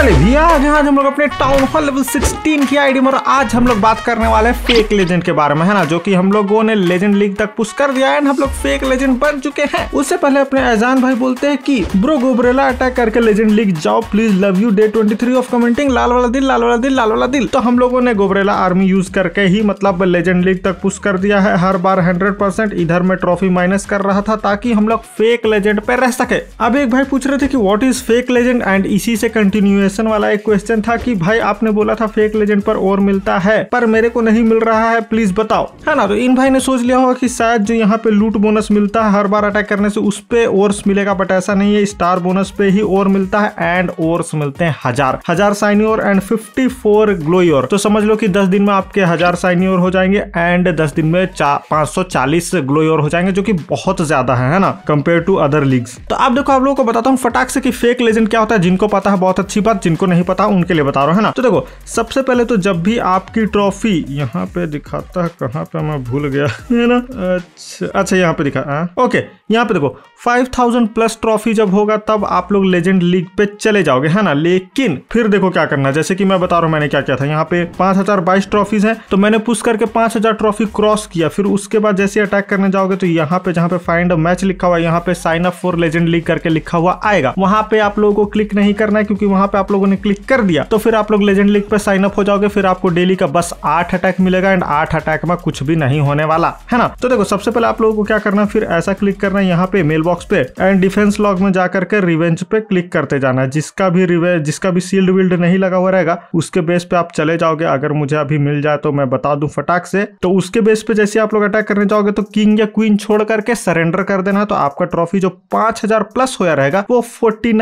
चले भैया आज हम लोग अपने टाउन हॉल लेवल 16 की आईडी में आज हम लोग बात करने वाले हैं फेक लेजेंड के बारे में है ना जो कि हम लोगों ने लेजेंड लीग तक पुश कर दिया है हम लोग फेक लेजेंड बन चुके हैं उससे पहले अपने एजान भाई बोलते हैं कि ब्रो गोबरेला अटैक करके लेजेंड लीग जाओ please love you day twenty of commenting लाल वाला दिल लाल वाला दिल लाल वाला दिल तो हम लोगों ने गोबरेला आर्मी यूज करके ही मतलब लेजेंड लीग तक पुश कर दिया है हर बार हंड्रेड इधर में ट्रॉफी माइनस कर रहा था ताकि हम लोग फेक लेजेंड पे रह सके अब एक भाई पूछ रहे थे की what is fake legend and इसी से कंटिन्यू कॉन्ग्रेचुलेसन वाला एक क्वेश्चन था कि भाई आपने बोला था फेक लेजेंड पर और मिलता है पर मेरे को नहीं मिल रहा है प्लीज बताओ है ना तो इन भाई ने सोच लिया होगा कि शायद जो यहाँ पे लूट बोनस मिलता है हर बार अटैक करने से उस पे और मिलेगा बट ऐसा नहीं है स्टार बोनस पे ही और मिलता है एंड और मिलते हैं हजार हजार साइनी और एंड फिफ्टी फोर ग्लोई और तो समझ लो कि दस दिन में आपके हजार साइनी और हो जाएंगे एंड दस दिन में पांच सौ चालीस ग्लोई और हो जाएंगे जो की बहुत ज्यादा है, ना कंपेयर टू अदर लीग्स तो आप देखो आप लोगों को बताता हूँ फटाक से फेक लेजेंड क्या होता है जिनको पता है बहुत अच्छी बात जिनको नहीं पता उनके लिए बता रहा हूँ है ना तो देखो सबसे पहले तो जब भी आपकी ट्रॉफी यहाँ पे दिखाता है कहाँ पे मैं भूल गया है ना अच्छा अच्छा यहाँ पे दिखा आ? हाँ? ओके यहाँ पे देखो 5000 प्लस ट्रॉफी जब होगा तब आप लोग लेजेंड लीग पे चले जाओगे है ना लेकिन फिर देखो क्या करना जैसे कि मैं बता रहा हूँ मैंने क्या किया था यहाँ पे 5022 ट्रॉफीज है तो मैंने पुश करके 5000 ट्रॉफी क्रॉस किया फिर उसके बाद जैसे अटैक करने जाओगे तो यहाँ पे जहाँ पे फाइंड मैच लिखा हुआ यहाँ पे sign up for legend league करके लिखा हुआ आएगा वहां पे आप लोगों को क्लिक नहीं करना है क्योंकि वहां पे आप लोगों ने क्लिक कर दिया तो फिर आप लोग लेजेंड लीग पे साइन अप हो जाओगे फिर आपको डेली का बस आठ अटैक मिलेगा एंड आठ अटैक में कुछ भी नहीं होने वाला है ना तो देखो सबसे पहले आप लोगों को क्या करना फिर ऐसा क्लिक करना है यहाँ पे मेल बॉक्स पे एंड डिफेंस लॉग में जाकर के रिवेंज पे क्लिक करते जाना है जिसका भी रिवेंज जिसका भी सील्ड विल्ड नहीं लगा हुआ रहेगा उसके बेस पे आप चले जाओगे अगर मुझे अभी मिल जाए तो मैं बता दू फटाक से तो उसके बेस पे जैसे आप लोग अटैक करने जाओगे तो किंग या क्वीन छोड़ करके सरेंडर कर देना तो आपका ट्रॉफी जो पांच प्लस होया रहेगा वो फोर्टी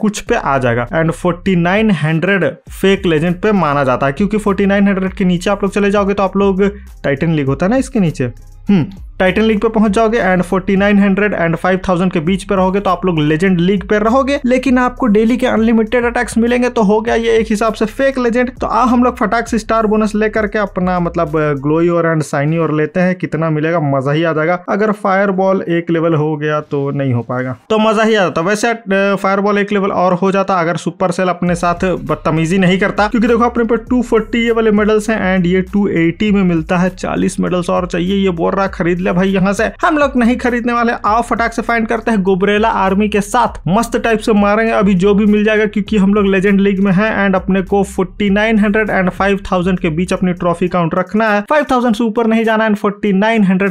कुछ पे आ जाएगा एंड 4900 फेक लेजेंड पे माना जाता है क्योंकि 4900 के नीचे आप लोग चले जाओगे तो आप लोग टाइटन लीग होता है ना इसके नीचे टाइटन हम्म, लीग पे पहुंच जाओगे एंड 4900 एंड 5000 के बीच पे रहोगे तो आप लोग लेजेंड लीग पे रहोगे लेकिन आपको डेली के अनलिमिटेड अटैक्स मिलेंगे तो हो गया ये एक हिसाब से फेक लेजेंड तो आ हम लोग फटाक से स्टार बोनस लेकर के अपना मतलब ग्लोई और एंड साइनी और लेते हैं कितना मिलेगा मजा ही आ जाएगा अगर फायर बॉल एक लेवल हो गया तो नहीं हो पाएगा तो मजा ही आ जाता वैसे फायर बॉल एक लेवल और हो जाता अगर सुपर सेल अपने साथ बदतमीजी नहीं करता क्योंकि देखो अपने पे टू ये वाले मेडल्स है एंड ये टू में मिलता है चालीस मेडल्स और चाहिए ये बोर रहा खरीद ले भाई यहाँ से हम लोग नहीं खरीदने वाले आओ फटाक से फाइंड करते हैं गोबरेला आर्मी के साथ मस्त टाइप से मारेंगे अभी जो भी मिल जाएगा क्योंकि हम लोग लेजेंड लीग में है एंड अपने को फोर्टी एंड फाइव के बीच अपनी ट्रॉफी काउंट रखना है फाइव से ऊपर नहीं जाना एंड फोर्टी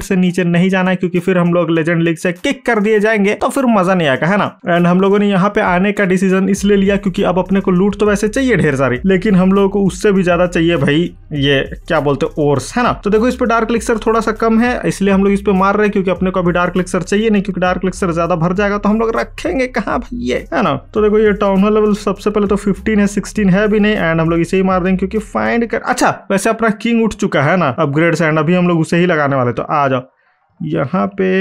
से नीचे नहीं जाना है क्योंकि फिर हम लोग लेजेंड लीग से किक कर दिए जाएंगे तो फिर मजा नहीं आएगा है ना एंड हम लोगों ने यहाँ पे आने का डिसीजन इसलिए लिया क्योंकि अब अपने को लूट तो वैसे चाहिए ढेर सारी लेकिन हम लोगों को उससे भी ज्यादा चाहिए भाई ये क्या बोलते हैं ओर्स है ना तो देखो इस पर डार्क लिक्सर थोड़ा सा कम है है इसलिए हम लोग इस पर मार रहे हैं क्योंकि अपने को अभी डार्क लेक्चर चाहिए नहीं क्योंकि डार्क लेक्चर ज्यादा भर जाएगा तो हम लोग रखेंगे कहाँ भैया है ना तो देखो ये टाउन हॉल लेवल सबसे पहले तो फिफ्टीन है सिक्सटीन है भी नहीं एंड हम लोग इसे ही मार देंगे क्योंकि फाइंड कर अच्छा वैसे अपना किंग उठ चुका है ना अपग्रेड एंड अभी हम लोग उसे ही लगाने वाले तो आ जाओ यहाँ पे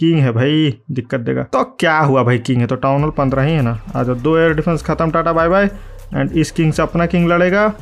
किंग है भाई दिक्कत देगा तो क्या हुआ भाई किंग है तो टाउन हॉल पंद्रह ही है ना आ जाओ दो एयर डिफेंस खत्म टाटा बाय बाय एंड इस किंग से अपना किंग लड़ेगा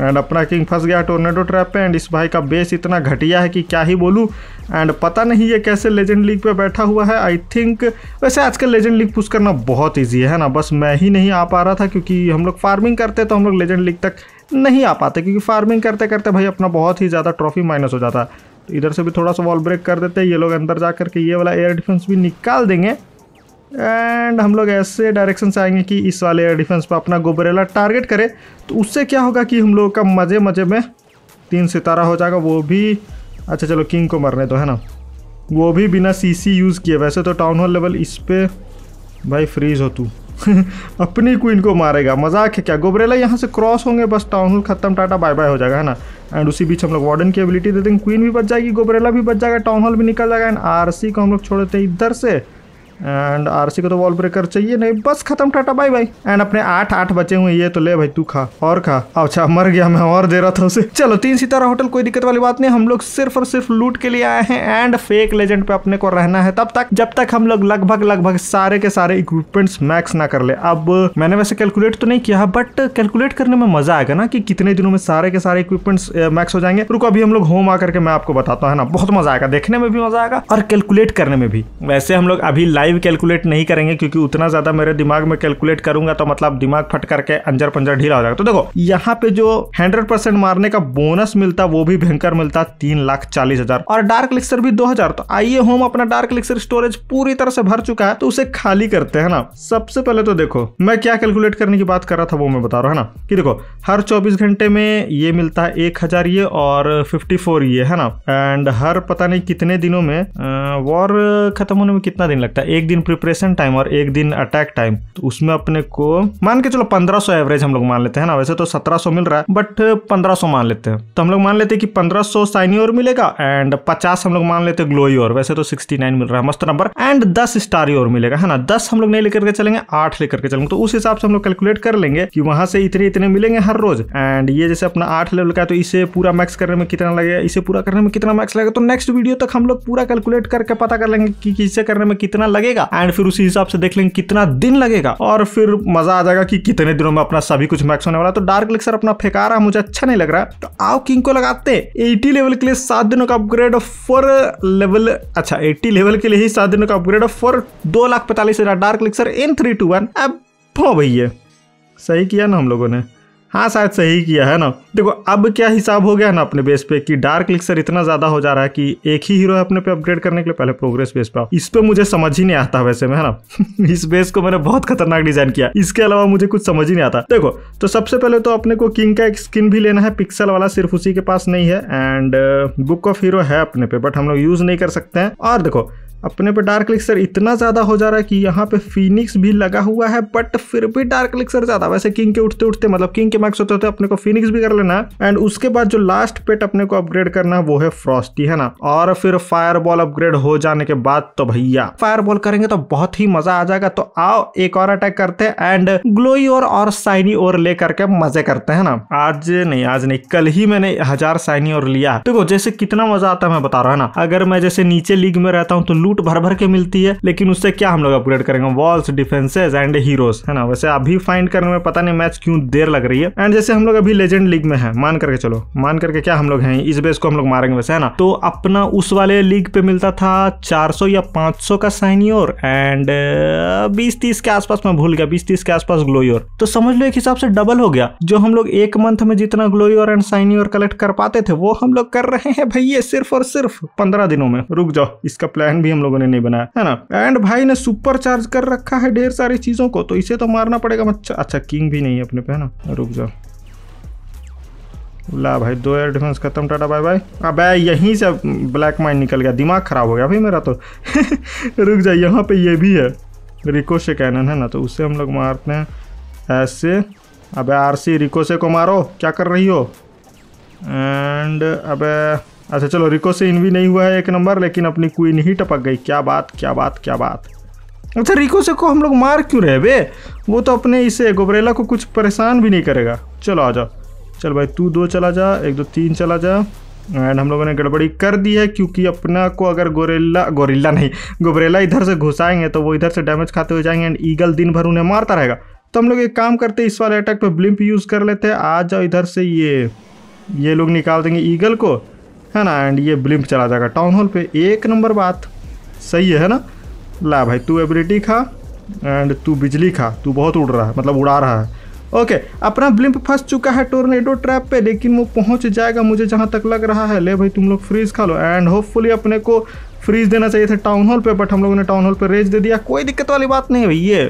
एंड अपना किंग फंस गया टोर्नेडो ट्रैप पे एंड इस भाई का बेस इतना घटिया है कि क्या ही बोलूँ एंड पता नहीं ये कैसे लेजेंड लीग पे बैठा हुआ है आई थिंक वैसे आजकल लेजेंड लीग पुश करना बहुत ईजी है ना बस मैं ही नहीं आ पा रहा था क्योंकि हम लोग फार्मिंग करते तो हम लोग लेजेंड लीग तक नहीं आ पाते क्योंकि फार्मिंग करते करते भाई अपना बहुत ही ज़्यादा ट्रॉफी माइनस हो जाता है तो इधर से भी थोड़ा सा वॉल ब्रेक कर देते हैं ये लोग अंदर जा करके ये वाला एयर डिफेंस भी निकाल देंगे एंड हम लोग ऐसे डायरेक्शन से आएंगे कि इस वाले एयर डिफेंस पर अपना गोबरेला टारगेट करे तो उससे क्या होगा कि हम लोग का मज़े मज़े में तीन सितारा हो जाएगा वो भी अच्छा चलो किंग को मरने तो है ना वो भी बिना सीसी यूज़ किए वैसे तो टाउन हॉल लेवल इस पर भाई फ्रीज हो तू अपनी क्वीन को मारेगा मजाक है क्या गोबरेला यहाँ से क्रॉस होंगे बस टाउन हॉल खत्म टाटा बाय बाय हो जाएगा है ना एंड उसी बीच हम लोग वार्डन की एबिलिटी दे देंगे क्वीन भी बच जाएगी गोबरेला भी बच जाएगा टाउन हॉल भी निकल जाएगा एंड आर को हम लोग छोड़ देते हैं इधर से एंड आरसी को तो वॉल ब्रेकर चाहिए नहीं बस खत्म टाटा बाय बाय एंड अपने आठ आठ बचे हुए ये तो ले भाई तू खा और खा अच्छा मर गया मैं और दे रहा था उसे चलो तीन सितारा होटल कोई दिक्कत वाली बात नहीं हम लोग सिर्फ और सिर्फ लूट के लिए आए हैं एंड फेक लेजेंड पे अपने को रहना है तब तक जब तक हम लोग लगभग लगभग सारे के सारे इक्विपमेंट्स मैक्स ना कर ले अब मैंने वैसे कैलकुलेट तो नहीं किया बट कैलकुलेट करने में मजा आएगा ना कि कितने दिनों में सारे के सारे इक्विपमेंट्स मैक्स हो जाएंगे रुको अभी हम लोग होम आकर के मैं आपको बताता हूँ ना बहुत मजा आएगा देखने में भी मजा आएगा और कैलकुलेट करने में भी वैसे हम लोग अभी लाइव लाइव कैलकुलेट नहीं करेंगे क्योंकि उतना ज़्यादा मेरे दिमाग में कैलकुलेट करूंगा तो मतलब दिमाग फट करके अंजर पंजर ढीला हो जाएगा तो देखो यहाँ पे जो हंड्रेड मारने का बोनस मिलता वो भी भयंकर मिलता तीन लाख चालीस हजार और डार्क लिक्सर भी दो हजार तो आइए होम अपना डार्क लिक्सर स्टोरेज पूरी तरह से भर चुका है तो उसे खाली करते हैं ना सबसे पहले तो देखो मैं क्या कैलकुलेट करने की बात कर रहा था वो मैं बता रहा हूँ ना कि देखो हर चौबीस घंटे में ये मिलता है एक हजार ये और फिफ्टी फोर ये है ना एंड हर पता नहीं कितने दिनों में वॉर खत्म होने में कितना दिन लगता है एक दिन प्रिपरेशन टाइम और एक दिन अटैक टाइम तो उसमें अपने को मान के चलो पंद्रह एवरेज हम लोग मान लेते हैं ना वैसे तो सत्रह मिल रहा है बट पंद्रह मान लेते हैं तो हम लोग मान लेते हैं कि 1500 साइनी और मिलेगा एंड पचास हम लोग मान लेते हैं ग्लोई और वैसे तो 69 मिल रहा है मस्त नंबर एंड दस स्टार और मिलेगा है ना दस हम लोग नहीं लेकर के चलेंगे आठ लेकर के चलेंगे तो उस हिसाब से हम लोग कैलकुलेट कर लेंगे कि वहां से इतने इतने मिलेंगे हर रोज एंड ये जैसे अपना आठ लेवल का तो इसे पूरा मैक्स करने में कितना लगेगा इसे पूरा करने में कितना मैक्स लगेगा तो नेक्स्ट वीडियो तक हम लोग पूरा कैलकुलेट करके पता कर लेंगे कि इसे करने में कितना लगेगा लगेगा एंड फिर उसी हिसाब से देख लेंगे कितना दिन लगेगा और फिर मजा आ जाएगा कि कितने दिनों में अपना सभी कुछ मैक्स होने वाला तो डार्क लिक्सर अपना फेंका रहा मुझे अच्छा नहीं लग रहा तो आओ किंग को लगाते एटी लेवल के लिए सात दिनों का अपग्रेड और फोर लेवल अच्छा एटी लेवल के लिए ही सात दिनों का अपग्रेड और फोर दो लाख पैंतालीस हजार dark elixir in three two one अब हो भैया सही किया ना हम लोगों ने हाँ शायद सही किया है ना देखो अब क्या हिसाब हो गया ना अपने बेस पे कि डार्क लिक्सर इतना ज्यादा हो जा रहा है कि एक ही हीरो है अपने पे अपग्रेड करने के लिए पहले प्रोग्रेस बेस पे इस पे मुझे समझ ही नहीं आता वैसे में है ना इस बेस को मैंने बहुत खतरनाक डिजाइन किया इसके अलावा मुझे कुछ समझ ही नहीं आता देखो तो सबसे पहले तो अपने को किंग का एक स्किन भी लेना है पिक्सल वाला सिर्फ उसी के पास नहीं है एंड बुक ऑफ हीरो है अपने पे बट हम लोग यूज नहीं कर सकते हैं और देखो अपने पे डार्क लिक्सर इतना ज़्यादा हो जा रहा है कि यहाँ पे फिनिक्स भी लगा हुआ है बट फिर भी डार्क लिक्सर ज़्यादा वैसे किंग के उठते उठते मतलब किंग के मैक्स होते होते अपने को फिनिक्स भी कर लेना एंड उसके बाद जो लास्ट पेट अपने को अपग्रेड करना है वो है फ्रॉस्टी है ना और फिर फायर अपग्रेड हो जाने के बाद तो भैया फायर करेंगे तो बहुत ही मजा आ जाएगा तो आओ एक और अटैक करते हैं एंड ग्लोई और, और साइनी और ले करके मजे करते हैं ना आज नहीं आज नहीं कल ही मैंने हजार साइनी और लिया देखो जैसे कितना मजा आता है मैं बता रहा हूँ ना अगर मैं जैसे नीचे लीग में रहता हूँ तो लूट भर भर के मिलती है लेकिन उससे क्या हम लोग अपग्रेड करेंगे वॉल्स डिफेंसेज एंड हीरोज है ना वैसे अभी फाइंड करने में पता नहीं मैच क्यों देर लग रही है एंड जैसे हम लोग अभी लेजेंड लीग में है मान करके चलो मान करके क्या हम लोग हैं इस बेस को हम लोग मारेंगे वैसे है ना तो अपना उस वाले लीग पे मिलता था चार या पांच का साइनियोर एंड बीस तीस के आसपास मैं भूल गया बीस तीस के आसपास ग्लोयोर तो समझ लो एक हिसाब से डबल हो गया जो हम लोग एक मंथ में जितना ग्लोयोर एंड साइनियोर कलेक्ट कर पाते थे वो हम लोग कर रहे हैं भैया सिर्फ और सिर्फ पंद्रह दिनों में रुक जाओ इसका प्लान भी हम लोगों ने नहीं बनाया है ना एंड भाई ने सुपर चार्ज कर रखा है ढेर सारी चीजों को तो इसे तो मारना पड़ेगा अच्छा अच्छा किंग भी नहीं है अपने पे है ना रुक जाओ ला भाई दो एयर डिफेंस खत्म टाटा बाय बाय अब यहीं से ब्लैक माइंड निकल गया दिमाग खराब हो गया भाई मेरा तो रुक जाए यहाँ पे ये भी है रिको से कैनन है ना तो उससे हम लोग मारते हैं ऐसे अबे आरसी रिको से को मारो क्या कर रही हो एंड अबे अच्छा चलो रिको से इन भी नहीं हुआ है एक नंबर लेकिन अपनी क्वीन ही टपक गई क्या बात क्या बात क्या बात अच्छा रिको से को हम लोग मार क्यों रहे बे वो तो अपने इसे गोबरेला को कुछ परेशान भी नहीं करेगा चलो आ जाओ चल भाई तू दो चला जा एक दो तीन चला जा एंड हम लोगों ने गड़बड़ी कर दी है क्योंकि अपना को अगर गोरेला गोरेला नहीं गोबरेला इधर से घुसाएंगे तो वो इधर से डैमेज खाते हुए जाएंगे एंड ईगल दिन भर उन्हें मारता रहेगा तो हम लोग एक काम करते इस वाले अटैक पे ब्लिम्प यूज़ कर लेते हैं आ जाओ इधर से ये ये लोग निकाल देंगे ईगल को है ना एंड ये ब्लिम्प चला जाएगा टाउन हॉल पे एक नंबर बात सही है ना ला भाई तू एबिलिटी खा एंड तू बिजली खा तू बहुत उड़ रहा है मतलब उड़ा रहा है ओके अपना ब्लिम्प फंस चुका है टोर्नेडो ट्रैप पे लेकिन वो पहुंच जाएगा मुझे जहां तक लग रहा है ले भाई तुम लोग फ्रीज खा लो एंड होपफुली अपने को फ्रीज देना चाहिए था टाउन हॉल पे बट हम लोगों ने टाउन हॉल पे रेज दे दिया कोई दिक्कत वाली बात नहीं हुई ये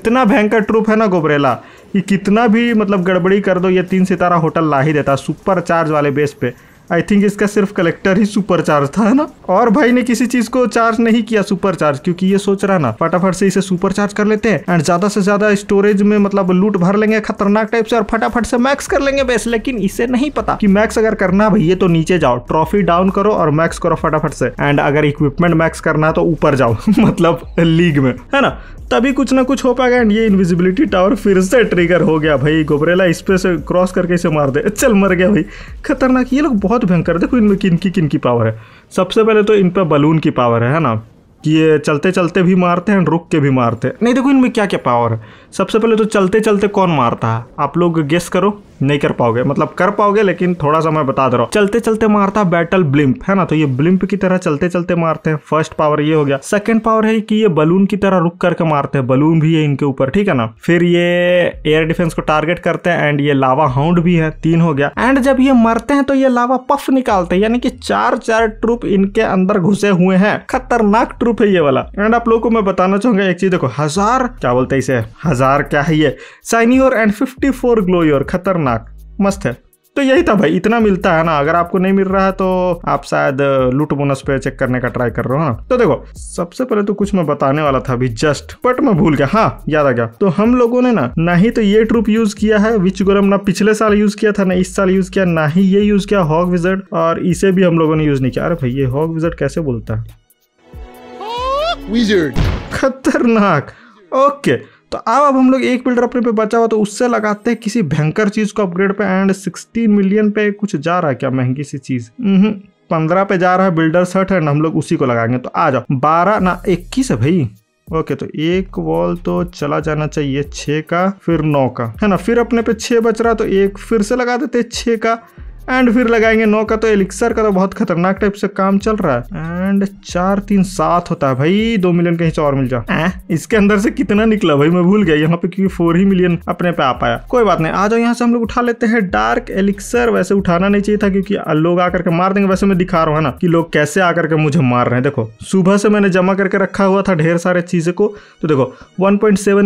इतना भयंकर ट्रूप है ना गोबरेला कि कितना भी मतलब गड़बड़ी कर दो ये तीन सितारा होटल ला ही देता सुपर चार्ज वाले बेस पे आई थिंक इसका सिर्फ कलेक्टर ही सुपर चार्ज था ना और भाई ने किसी चीज को चार्ज नहीं किया सुपर चार्ज क्योंकि ये सोच रहा ना फटाफट से इसे सुपर चार्ज कर लेते हैं एंड ज्यादा से ज्यादा स्टोरेज में मतलब लूट भर लेंगे खतरनाक टाइप से और फटाफट से मैक्स कर लेंगे बेस लेकिन इसे नहीं पता की मैक्स अगर करना भैया तो नीचे जाओ ट्रॉफी डाउन करो और मैक्स करो फटाफट से एंड अगर इक्विपमेंट मैक्स करना है तो ऊपर जाओ मतलब लीग में है ना तभी कुछ ना कुछ हो पाएगा एंड ये इनविजिबिलिटी टावर फिर से ट्रिगर हो गया भाई गोबरेला इस पे से क्रॉस करके इसे मार दे चल मर गया भाई खतरनाक ये लोग बहुत भयंकर देखो इनमें किन की किन की पावर है सबसे पहले तो इन पर बलून की पावर है ना कि ये चलते चलते भी मारते हैं रुक के भी मारते हैं नहीं देखो इनमें क्या क्या पावर है सबसे पहले तो चलते चलते कौन मारता है आप लोग गेस करो नहीं कर पाओगे मतलब कर पाओगे लेकिन थोड़ा सा मैं बता दे रहा हूँ चलते चलते मारता बैटल ब्लिम्प है ना तो ये ब्लिम्प की तरह चलते चलते मारते हैं फर्स्ट पावर ये हो गया सेकंड पावर है कि ये बलून की तरह रुक करके मारते हैं बलून भी है इनके ऊपर ठीक है ना फिर ये एयर डिफेंस को टारगेट करते हैं एंड ये लावा हाउंड भी है तीन हो गया एंड जब ये मरते हैं तो ये लावा पफ निकालते हैं यानी कि चार चार ट्रूप इनके अंदर घुसे हुए हैं खतरनाक ट्रूप है ये वाला एंड आप लोगों को मैं बताना चाहूंगा एक चीज देखो हजार क्या बोलते हैं इसे हजार क्या है ये साइनियोर एंड फिफ्टी फोर ग्लोयोर खतरनाक मस्त है तो यही था भाई इतना मिलता है ना अगर आपको नहीं मिल रहा है तो आप शायद लूट बोनस पे चेक करने का ट्राई कर रहे हो ना तो देखो सबसे पहले तो कुछ मैं बताने वाला था अभी जस्ट बट मैं भूल गया हाँ याद आ गया तो हम लोगों ने ना ना ही तो ये ट्रूप यूज किया है विच गोरम ना पिछले साल यूज किया था ना इस साल यूज किया ना ही ये यूज किया हॉक विजट और इसे भी हम लोगों ने यूज नहीं किया अरे भाई ये हॉक विजट कैसे बोलता है खतरनाक ओके तो अब अब हम लोग एक बिल्डर अपने पे बचा हुआ तो उससे लगाते हैं किसी भयंकर चीज़ को अपग्रेड पे एंड 60 मिलियन पे कुछ जा रहा है क्या महंगी सी चीज़ हम्म, पंद्रह पे जा रहा है बिल्डर शर्ट एंड हम लोग उसी को लगाएंगे तो आ जाओ बारह ना इक्कीस है भाई ओके तो एक वॉल तो चला जाना चाहिए छ का फिर नौ का है ना फिर अपने पे छ बच रहा तो एक फिर से लगा देते छ का एंड फिर लगाएंगे नौ का तो एलिक्सर का तो बहुत खतरनाक टाइप से काम चल रहा है एंड चार तीन सात होता है भाई दो मिलियन कहीं और मिल जाओ इसके अंदर से कितना निकला भाई मैं भूल गया यहाँ पे क्योंकि फोर ही मिलियन अपने पे आ पाया कोई बात नहीं आ जाओ यहाँ से हम लोग उठा लेते हैं डार्क एलिक्सर वैसे उठाना नहीं चाहिए था क्योंकि लोग आकर के मार देंगे वैसे मैं दिखा रहा हूँ ना कि लोग कैसे आकर के मुझे मार रहे हैं देखो सुबह से मैंने जमा करके रखा हुआ था ढेर सारे चीजें को तो देखो one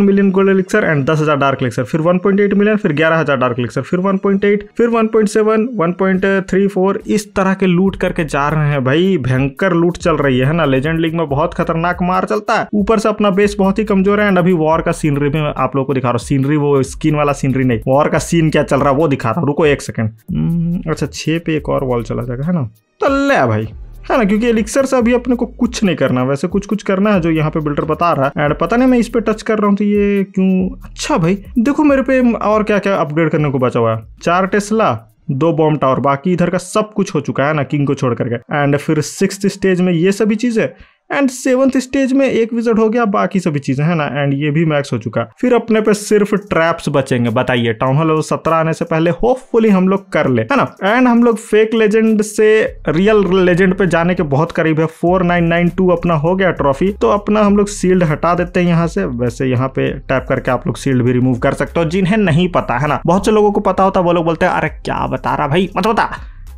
million gold elixir and दस डार्क एलिक्सर फिर वन मिलियन फिर ग्यारह डार्क एलिक्सर फिर वन फिर वन 1.34 इस तरह के लूट करके जा रहे हैं भाई भयंकर लूट चल रही है ना लेजेंड लीग में बहुत खतरनाक मार चलता है ऊपर से अपना बेस बहुत ही कमजोर है एंड अभी वॉर का सीनरी भी आप लोगों को दिखा रहा हूँ सीनरी वो स्किन वाला सीनरी नहीं वॉर का सीन क्या चल रहा है वो दिखा रहा हूँ रुको एक सेकंड हम्म, अच्छा छे पे एक और वॉल चला जाएगा है ना तो ले भाई है ना क्योंकि एलिक्सर से अभी अपने को कुछ नहीं करना वैसे कुछ कुछ करना है जो यहाँ पे बिल्डर बता रहा है एंड पता नहीं मैं इस पे टच कर रहा हूँ तो ये क्यों अच्छा भाई देखो मेरे पे और क्या क्या अपग्रेड करने को बचा हुआ है चार टेस्ला दो बॉम्ब टावर बाकी इधर का सब कुछ हो चुका है ना किंग को छोड़ करके एंड फिर सिक्स स्टेज में ये सभी चीजें एंड सेवंथ स्टेज में एक विजट हो गया बाकी सभी चीजें है ना एंड ये भी मैक्स हो चुका फिर अपने पे सिर्फ ट्रैप्स बचेंगे बताइए टाउन हॉल सत्रह आने से पहले होपफुली हम लोग कर ले है ना एंड हम लोग फेक लेजेंड से रियल लेजेंड पे जाने के बहुत करीब है फोर नाइन नाइन टू अपना हो गया ट्रॉफी तो अपना हम लोग सील्ड हटा देते हैं यहाँ से वैसे यहाँ पे टैप करके आप लोग सील्ड भी रिमूव कर सकते हो जिन्हें नहीं पता है ना बहुत से लोगों को पता होता वो लोग बोलते हैं अरे क्या बता रहा भाई मत बता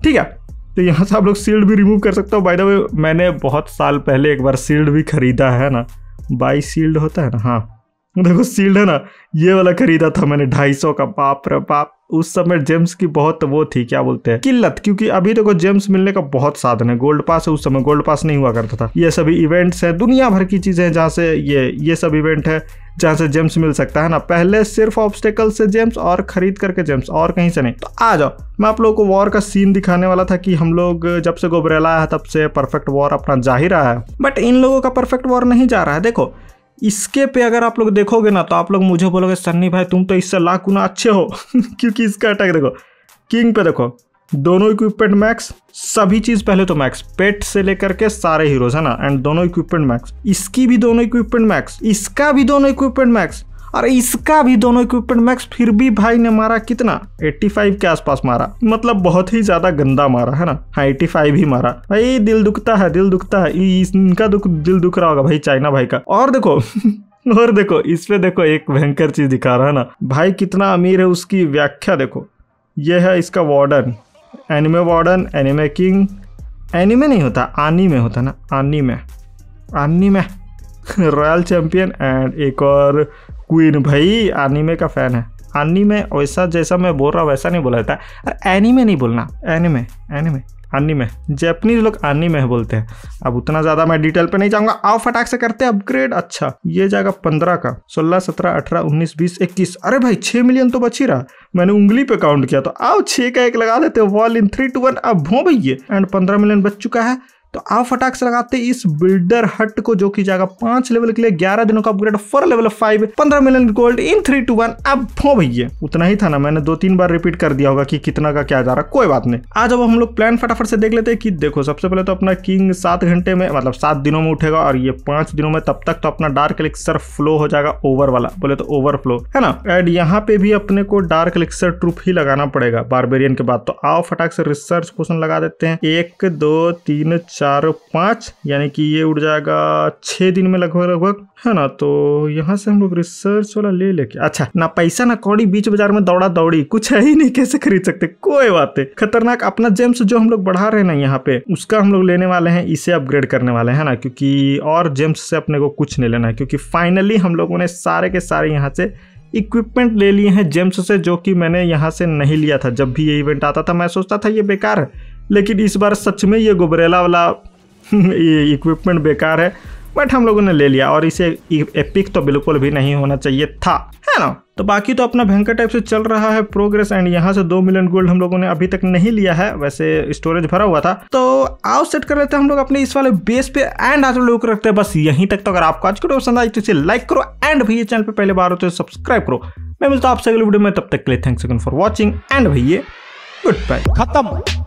ठीक है तो यहाँ से आप लोग सील्ड भी रिमूव कर सकते हो बाय द वे मैंने बहुत साल पहले एक बार सील्ड भी खरीदा है ना बाई सील्ड होता है ना हाँ देखो सील्ड है ना ये वाला खरीदा था मैंने ढाई सौ का पाप रे पाप उस समय जेम्स की बहुत वो थी क्या बोलते हैं किल्लत क्योंकि अभी देखो जेम्स मिलने का बहुत साधन है गोल्ड पास है उस समय गोल्ड पास नहीं हुआ करता था ये सभी इवेंट्स हैं दुनिया भर की चीजें हैं जहाँ से ये ये सब इवेंट है जहाँ से जेम्स मिल सकता है ना पहले सिर्फ ऑब्स्टेकल से जेम्स और खरीद करके जेम्स और कहीं से नहीं तो आ जाओ मैं आप लोगों को वॉर का सीन दिखाने वाला था कि हम लोग जब से गोबरेला है तब से परफेक्ट वॉर अपना जा ही रहा है बट इन लोगों का परफेक्ट वॉर नहीं जा रहा है देखो इसके पे अगर आप लोग देखोगे ना तो आप लोग मुझे बोलोगे सन्नी भाई तुम तो इससे लाख गुना अच्छे हो क्योंकि इसका अटैक देखो किंग पे देखो दोनों इक्विपमेंट मैक्स सभी चीज पहले तो मैक्स पेट से लेकर के सारे हीरोज है ना एंड दोनों इक्विपमेंट मैक्स इसकी भी दोनों इक्विपमेंट मैक्स इसका भी दोनों इक्विपमेंट मैक्स और इसका भी दोनों इक्विपमेंट मैक्स फिर भी भाई ने मारा कितना 85 के आसपास मारा मतलब बहुत ही ज्यादा गंदा मारा है ना हाँ फाइव ही मारा भाई दिल दुखता है दिल दुखता है इनका दुख दिल दुख रहा होगा भाई चाइना भाई का और देखो और देखो पे देखो एक भयंकर चीज दिखा रहा है ना भाई कितना अमीर है उसकी व्याख्या देखो यह है इसका वार्डन एनिमे वार्डन एनिमे किंग एनिमे नहीं होता आनी में होता ना आनी में आनी में रॉयल चैम्पियन एंड एक और क्वीन भाई आनीमे का फ़ैन है आनी में वैसा जैसा मैं बोल रहा हूँ वैसा नहीं बोला जाता एनिमे नहीं बोलना एनिमे एनिमे आनी में जैपनीज लोग आनी में बोलते हैं अब उतना ज़्यादा मैं डिटेल पे नहीं जाऊंगा आओ फटाक से करते हैं अपग्रेड अच्छा ये जाएगा पंद्रह का सोलह सत्रह अठारह उन्नीस बीस इक्कीस अरे भाई छः मिलियन तो बची रहा मैंने उंगली पे काउंट किया तो आओ छः का एक लगा देते wall in three two one अब हो भैया एंड पंद्रह मिलियन बच चुका है तो आप फटाक से लगाते इस बिल्डर हट को जो कि जाएगा पांच लेवल के लिए ग्यारह दिनों का अपग्रेड फॉर लेवल फाइव पंद्रह million gold in three two one अब हो भैया उतना ही था ना मैंने दो तीन बार रिपीट कर दिया होगा कि कितना का क्या जा रहा कोई बात नहीं आज अब हम लोग प्लान फटाफट से देख लेते हैं कि देखो सबसे पहले तो अपना किंग सात घंटे में मतलब सात दिनों में उठेगा और ये पांच दिनों में तब तक तो अपना डार्क एलिक्सर फ्लो हो जाएगा ओवर वाला बोले तो ओवरफ्लो है ना एंड यहाँ पे भी अपने को डार्क एलिक्सर ट्रूप ही लगाना पड़ेगा बारबेरियन के बाद तो आओ फटाक से रिसर्च क्वेश्चन लगा देते हैं एक दो तीन चार पाँच यानी कि ये उड़ जाएगा छः दिन में लगभग लगभग है ना तो यहाँ से हम लोग रिसर्च वाला ले लेके अच्छा ना पैसा ना कौड़ी बीच बाजार में दौड़ा दौड़ी कुछ है ही नहीं कैसे खरीद सकते कोई बात है खतरनाक अपना जेम्स जो हम लोग बढ़ा रहे हैं ना यहाँ पे उसका हम लोग लेने वाले हैं इसे अपग्रेड करने वाले हैं ना क्योंकि और जेम्स से अपने को कुछ नहीं लेना है क्योंकि फाइनली हम लोगों ने सारे के सारे यहाँ से इक्विपमेंट ले लिए हैं जेम्स से जो कि मैंने यहाँ से नहीं लिया था जब भी ये इवेंट आता था मैं सोचता था ये बेकार है लेकिन इस बार सच में ये गुबरेला वाला ये इक्विपमेंट बेकार है बट हम लोगों ने ले लिया और इसे एपिक e- तो बिल्कुल भी नहीं होना चाहिए था है ना तो बाकी तो अपना भयंकर टाइप से चल रहा है प्रोग्रेस एंड यहाँ से दो मिलियन गोल्ड हम लोगों ने अभी तक नहीं लिया है वैसे स्टोरेज भरा हुआ था तो आओ सेट कर लेते हैं हम लोग अपने इस वाले बेस पे एंड आज लोग रखते हैं बस यहीं तक तो अगर आपको आज की वीडियो पसंद आई तो इसे लाइक करो एंड भैया चैनल पर पहले बार हो तो सब्सक्राइब करो मैं मिलता हूँ आपसे अगले वीडियो में तब तक के लिए थैंक्स फॉर वॉचिंग एंड भैया गुड बाय खत्म